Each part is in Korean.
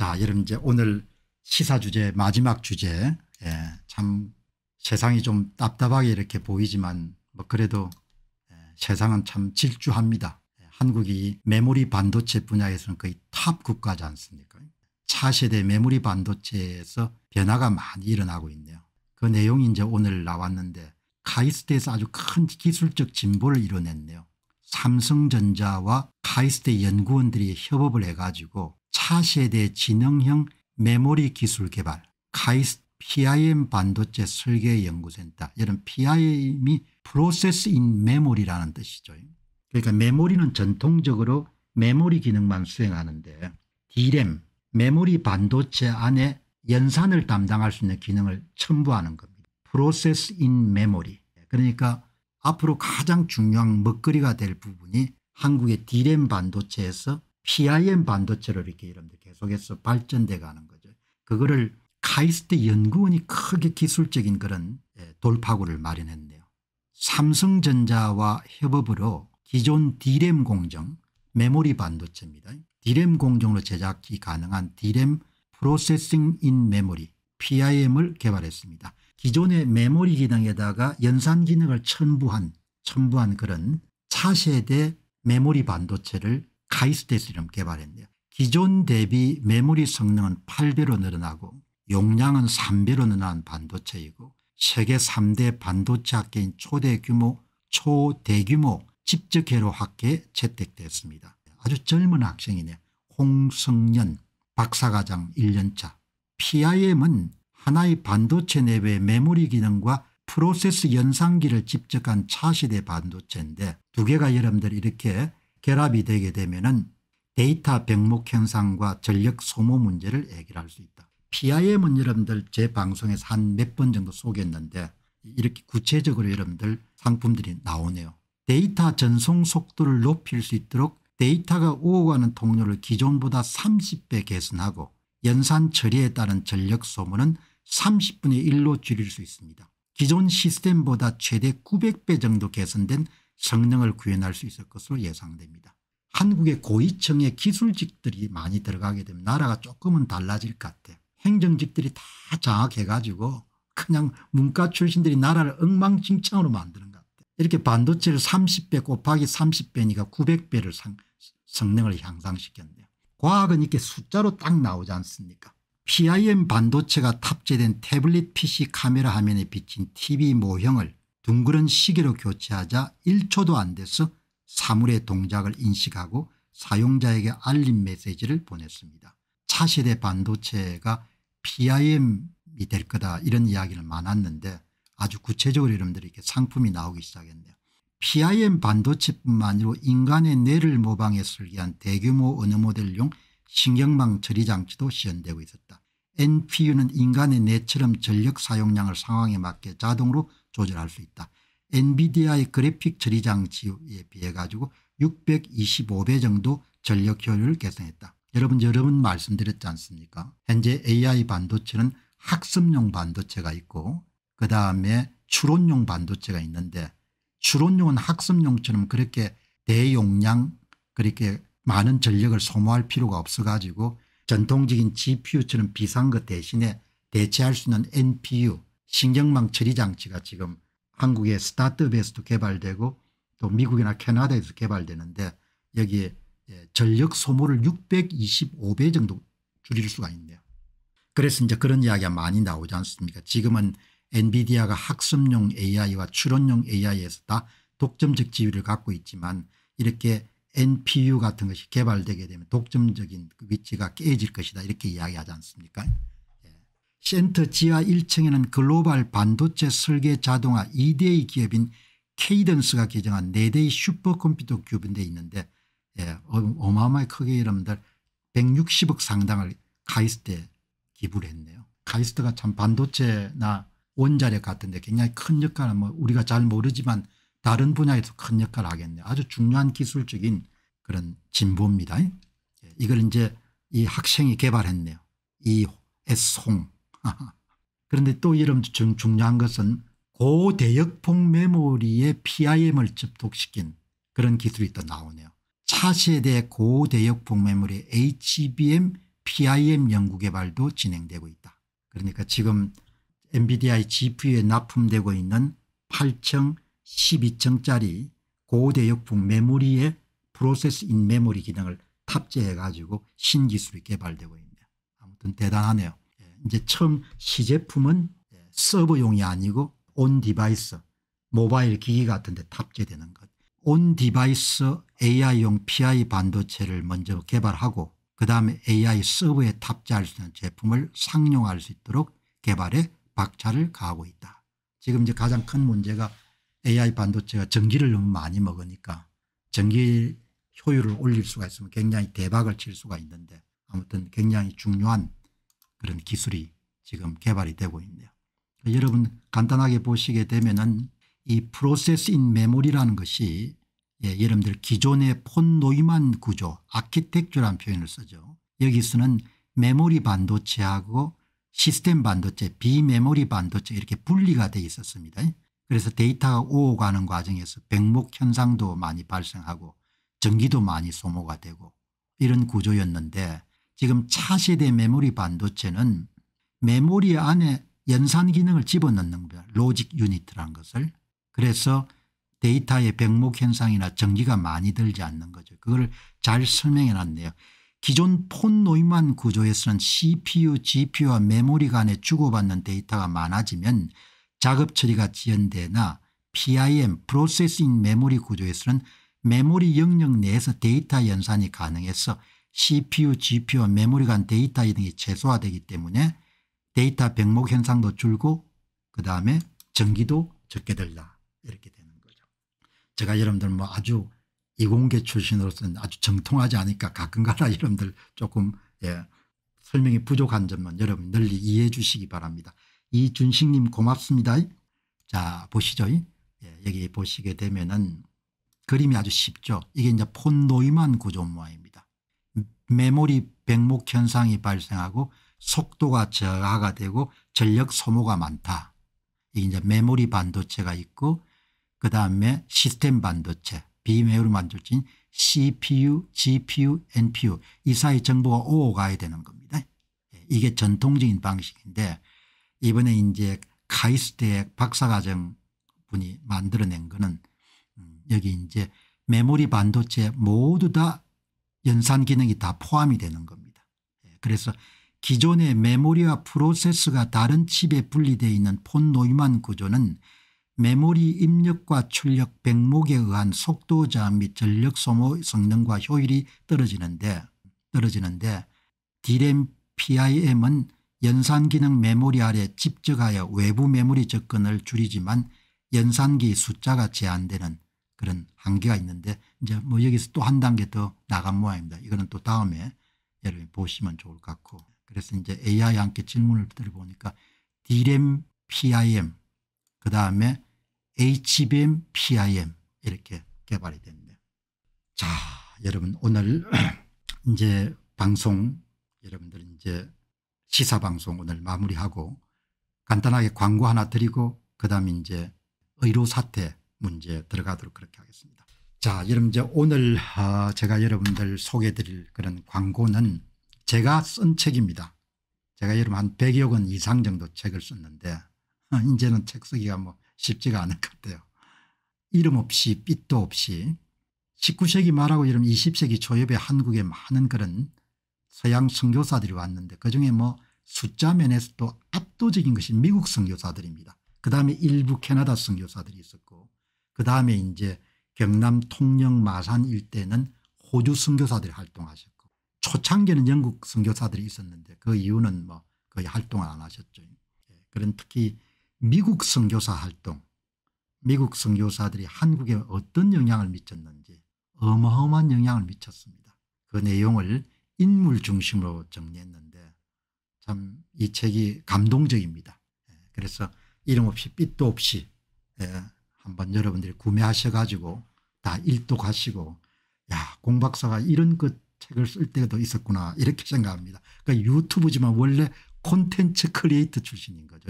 자, 여러분 이제 오늘 시사 주제 마지막 주제 예, 참 세상이 좀 답답하게 이렇게 보이지만 뭐 그래도 예, 세상은 참 질주합니다. 예, 한국이 메모리 반도체 분야에서는 거의 탑 국가지 않습니까 차세대 메모리 반도체에서 변화가 많이 일어나고 있네요. 그 내용이 이제 오늘 나왔는데 카이스트에서 아주 큰 기술적 진보를 이뤄냈네요. 삼성전자와 카이스트 연구원들이 협업을 해가지고 차세대 지능형 메모리 기술 개발 카이스 PIM 반도체 설계 연구센터 이런 PIM이 Process in Memory라는 뜻이죠. 그러니까 메모리는 전통적으로 메모리 기능만 수행하는데 D램 메모리 반도체 안에 연산을 담당할 수 있는 기능을 첨부하는 겁니다. Process in Memory 그러니까 앞으로 가장 중요한 먹거리가 될 부분이 한국의 D램 반도체에서 PIM 반도체를 이렇게 여러분들 계속해서 발전돼 가는 거죠. 그거를 카이스트 연구원이 크게 기술적인 그런 예, 돌파구를 마련했네요. 삼성전자와 협업으로 기존 디램 공정 메모리 반도체입니다. 디램 공정으로 제작이 가능한 디램 프로세싱 인 메모리 PIM을 개발했습니다. 기존의 메모리 기능에다가 연산 기능을 첨부한 첨부한 그런 차세대 메모리 반도체를 카이스테스를 개발했네요. 기존 대비 메모리 성능은 8배로 늘어나고 용량은 3배로 늘어난 반도체이고 세계 3대 반도체 학계인 초대 규모 초대규모 집적회로 학계에 채택됐습니다. 아주 젊은 학생이네 홍성년 박사과정 1년차 PIM은 하나의 반도체 내외 메모리 기능과 프로세스 연산기를 집적한 차시대 반도체인데 두 개가 여러분들 이렇게 결합이 되게 되면 은 데이터 병목 현상과 전력 소모 문제를 해결할 수 있다. PIM은 여러분들 제 방송에서 한 몇 번 정도 소개했는데 이렇게 구체적으로 여러분들 상품들이 나오네요. 데이터 전송 속도를 높일 수 있도록 데이터가 오고 가는 통로를 기존보다 30배 개선하고 연산 처리에 따른 전력 소모는 30분의 1로 줄일 수 있습니다. 기존 시스템보다 최대 900배 정도 개선된 성능을 구현할 수 있을 것으로 예상됩니다. 한국의 고위층의 기술직들이 많이 들어가게 되면 나라가 조금은 달라질 것 같아요. 행정직들이 다 장악해가지고 그냥 문과 출신들이 나라를 엉망진창으로 만드는 것 같아요. 이렇게 반도체를 30배 곱하기 30배니까 900배를 상, 성능을 향상시켰네요. 과학은 이렇게 숫자로 딱 나오지 않습니까 PIM 반도체가 탑재된 태블릿 PC 카메라 화면에 비친 TV 모형을 둥그런 시계로 교체하자 1초도 안 돼서 사물의 동작을 인식하고 사용자에게 알림 메시지를 보냈습니다. 차세대 반도체가 PIM이 될 거다 이런 이야기를 많았는데 아주 구체적으로 여러분들이 이렇게 상품이 나오기 시작했네요. PIM 반도체뿐만 아니라 인간의 뇌를 모방해 설계한 대규모 언어 모델용 신경망 처리 장치도 시연되고 있었다. NPU는 인간의 뇌처럼 전력 사용량을 상황에 맞게 자동으로 조절할 수 있다. 엔비디아의 그래픽 처리 장치에 비해 가지고 625배 정도 전력 효율을 개선했다. 여러분 여러 분 말씀드렸지 않습니까 현재 AI 반도체는 학습용 반도체가 있고 그다음에 추론용 반도체가 있는데 추론용은 학습용처럼 그렇게 대용량 그렇게 많은 전력을 소모할 필요가 없어 가지고 전통적인 GPU처럼 비싼 것 대신에 대체할 수 있는 NPU 신경망 처리 장치가 지금 한국의 스타트업에서도 개발되고 또 미국이나 캐나다에서 개발되는데 여기에 예, 전력 소모를 625배 정도 줄일 수가 있네요. 그래서 이제 그런 이야기가 많이 나오지 않습니까 지금은 엔비디아가 학습용 AI와 추론용 AI에서 다 독점적 지위를 갖고 있지만 이렇게 NPU 같은 것이 개발되게 되면 독점적인 그 위치가 깨질 것이다 이렇게 이야기하지 않습니까 예. 센터 지하 1층에는 글로벌 반도체 설계 자동화 2대의 기업인 케이던스가 개정한 4대의 슈퍼컴퓨터 규분돼 있는데 예. 어, 어마어마하게 크게 여러분들 160억 상당을 카이스트에 기부를 했네요. 카이스트가 참 반도체나 원자력 같은 데 굉장히 큰 역할을 뭐 우리가 잘 모르지만 다른 분야에서 큰 역할을 하겠네요. 아주 중요한 기술적인 그런 진보입니다. 예, 이걸 이제 이 학생이 개발했네요. 이 S홍. 그런데 또 이름 중 중요한 것은 고대역폭 메모리에 PIM을 접촉시킨 그런 기술이 또 나오네요. 차세대 고대역폭 메모리 HBM PIM 연구개발도 진행되고 있다. 그러니까 지금 n v i d i GPU에 납품되고 있는 8층 12층짜리 고대역풍 메모리에 프로세스 인 메모리 기능을 탑재해 가지고 신기술이 개발되고 있네요. 아무튼 대단하네요. 예, 이제 처음 시제품은 예, 서버용이 아니고 온 디바이스 모바일 기기 같은 데 탑재되는 것. 온 디바이스 AI용 PI 반도체를 먼저 개발하고 그다음에 AI 서버에 탑재할 수 있는 제품을 상용할 수 있도록 개발에 박차를 가하고 있다. 지금 이제 가장 큰 문제가 AI 반도체가 전기를 너무 많이 먹으니까 전기 효율을 올릴 수가 있으면 굉장히 대박을 칠 수가 있는데 아무튼 굉장히 중요한 그런 기술이 지금 개발이 되고 있네요. 여러분 간단하게 보시게 되면은 이 프로세스 인 메모리라는 것이 예, 여러분들 기존의 폰 노이만 구조 아키텍처라는 표현을 쓰죠. 여기서는 메모리 반도체하고 시스템 반도체 비메모리 반도체 이렇게 분리가 돼 있었습니다. 그래서 데이터가 오가는 과정에서 백목 현상도 많이 발생하고 전기도 많이 소모가 되고 이런 구조였는데 지금 차세대 메모리 반도체는 메모리 안에 연산 기능을 집어넣는 거니다 로직 유닛이라는 것을. 그래서 데이터의 백목 현상이나 전기가 많이 들지 않는 거죠. 그걸 잘 설명해 놨네요. 기존 폰 노이만 구조에서는 CPU, GPU와 메모리 간에 주고받는 데이터가 많아지면 작업 처리가 지연되나 PIM 프로세싱 메모리 구조에서는 메모리 영역 내에서 데이터 연산이 가능해서 CPU, GPU, 메모리 간 데이터 이동이 최소화되기 때문에 데이터 병목 현상도 줄고 그다음에 전기도 적게 들다 이렇게 되는 거죠. 제가 여러분들 뭐 아주 이공계 출신으로서는 아주 정통하지 않으니까 가끔가다 여러분들 조금 예, 설명이 부족한 점만 여러분 널리 이해해 주시기 바랍니다. 이준식님 고맙습니다. 자 보시죠. 예, 여기 보시게 되면은 그림이 아주 쉽죠. 이게 이제 폰 노이만 구조 모양입니다. 메모리 백목 현상이 발생하고 속도가 저하가 되고 전력 소모가 많다. 이게 이제 메모리 반도체가 있고 그다음에 시스템 반도체 비메모리 반도체인 CPU, GPU, NPU 이 사이 정보가 오 가야 되는 겁니다. 예, 이게 전통적인 방식인데 이번에 이제 카이스트 의 박사과정 분이 만들어낸 거는 음, 여기 이제 메모리 반도체 모두 다 연산 기능이 다 포함이 되는 겁니다. 예, 그래서 기존의 메모리와 프로세스가 다른 칩에 분리되어 있는 폰 노이만 구조는 메모리 입력과 출력 백목에 의한 속도 저항 및 전력 소모 성능과 효율이 떨어지는데 떨어지는데 디램 PIM은 연산기능 메모리 아래 집적하여 외부 메모리 접근을 줄이지만 연산기 숫자가 제한되는 그런 한계가 있는데 이제 뭐 여기서 또 한 단계 더 나간 모양입니다. 이거는 또 다음에 여러분 보시면 좋을 것 같고 그래서 이제 AI 함께 질문을 들어보니까 DRAM PIM 그 다음에 HBM PIM 이렇게 개발이 됩니다. 자 여러분 오늘 이제 방송 여러분들 이제 시사방송 오늘 마무리하고 간단하게 광고 하나 드리고 그다음에 이제 의료 사태 문제 들어가도록 그렇게 하겠습니다. 자 여러분 이제 오늘 아, 제가 여러분들 소개해 드릴 그런 광고는 제가 쓴 책입니다. 제가 여러분 한 100여 권 이상 정도 책을 썼는데 아, 이제는 책 쓰기가 뭐 쉽지가 않을 것 같아요. 이름 없이 빛도 없이 19세기 말하고 이런 20세기 초엽의 한국에 많은 그런 서양 선교사들이 왔는데 그중에 뭐 숫자 면에서도 압도적인 것이 미국 선교사들입니다. 그 다음에 일부 캐나다 선교사들이 있었고 그 다음에 이제 경남 통영 마산 일대는 호주 선교사들이 활동하셨고 초창기는 에 영국 선교사들이 있었는데 그 이유는 뭐 거의 활동을 안 하셨죠. 예. 그런 특히 미국 선교사 활동 미국 선교사들이 한국에 어떤 영향을 미쳤는지 어마어마한 영향을 미쳤습니다. 그 내용을 인물 중심으로 정리했는데 참 이 책이 감동적입니다. 예, 그래서 이름 없이 빛도 없이 예, 한번 여러분들이 구매하셔 가지고 다 일독하시고 야 공박사가 이런 그 책을 쓸 때도 있었구나 이렇게 생각합니다. 그러니까 유튜브지만 원래 콘텐츠 크리에이터 출신인 거죠.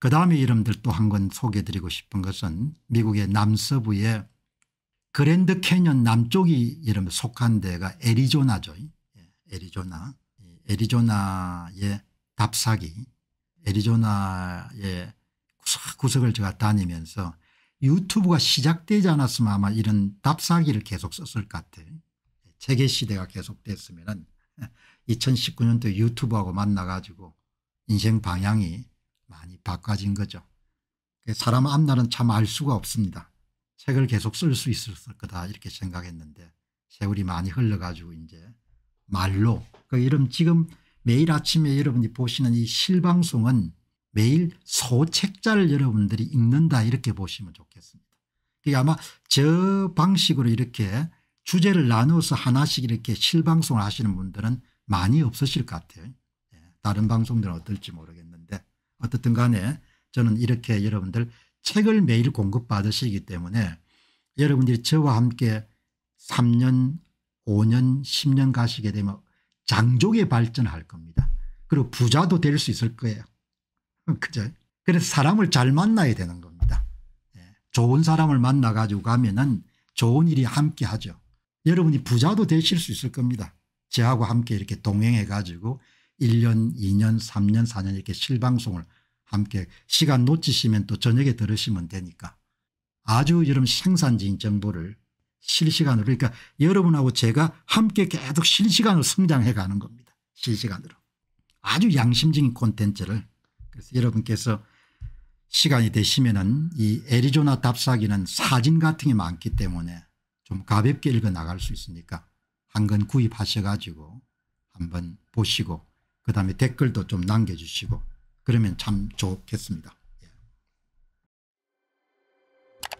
그 다음에 이름들 또 한 건 소개드리고 싶은 것은 미국의 남서부의 그랜드 캐년 남쪽이 이름 속한 데가 애리조나죠. 애리조나 애리조나의 답사기 애리조나의 구석구석을 제가 다니면서 유튜브가 시작되지 않았으면 아마 이런 답사기를 계속 썼을 것 같아요. 세계 시대가 계속됐으면 은 2019년도 유튜브하고 만나가지고 인생 방향이 많이 바꿔진 거죠. 그 사람 앞날은 참 알 수가 없습니다. 책을 계속 쓸 수 있을 거다 이렇게 생각했는데 세월이 많이 흘러가지고 이제 말로 그러니 지금 매일 아침에 여러분이 보시는 이 실방송은 매일 소책자를 여러분들이 읽는다 이렇게 보시면 좋겠습니다. 그게 아마 저 방식으로 이렇게 주제를 나누어서 하나씩 이렇게 실방송을 하시는 분들은 많이 없으실 것 같아요. 예, 다른 방송들은 어떨지 모르겠는데 어떻든 간에 저는 이렇게 여러분들 책을 매일 공급받으시기 때문에 여러분들이 저와 함께 3년 5년 10년 가시게 되면 장족의 발전할 겁니다. 그리고 부자도 될 수 있을 거예요. 그죠? 그래서 사람을 잘 만나야 되는 겁니다. 예. 좋은 사람을 만나 가지고 가면은 좋은 일이 함께 하죠. 여러분이 부자도 되실 수 있을 겁니다. 저하고 함께 이렇게 동행해 가지고 1년 2년 3년 4년 이렇게 실방송을 함께 시간 놓치시면 또 저녁에 들으시면 되니까 아주 이런 생산적인 정보를 실시간으로 그러니까 여러분하고 제가 함께 계속 실시간으로 성장해 가는 겁니다. 실시간으로. 아주 양심적인 콘텐츠를 그래서 여러분께서 시간이 되시면은 이 애리조나 답사기는 사진 같은 게 많기 때문에 좀 가볍게 읽어 나갈 수 있으니까 한 권 구입하셔 가지고 한번 보시고 그다음에 댓글도 좀 남겨주시고 그러면 참 좋겠습니다.